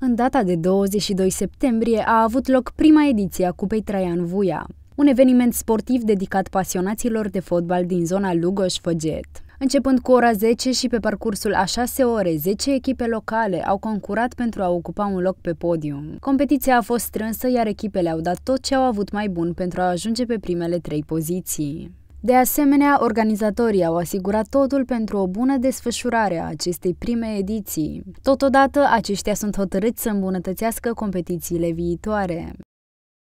În data de 22 septembrie a avut loc prima ediție a Cupei Traian Vuia, un eveniment sportiv dedicat pasionaților de fotbal din zona Lugoș-Făget. Începând cu ora 10 și pe parcursul a 6 ore, 10 echipe locale au concurat pentru a ocupa un loc pe podium. Competiția a fost strânsă, iar echipele au dat tot ce au avut mai bun pentru a ajunge pe primele trei poziții. De asemenea, organizatorii au asigurat totul pentru o bună desfășurare a acestei prime ediții. Totodată, aceștia sunt hotărâți să îmbunătățească competițiile viitoare.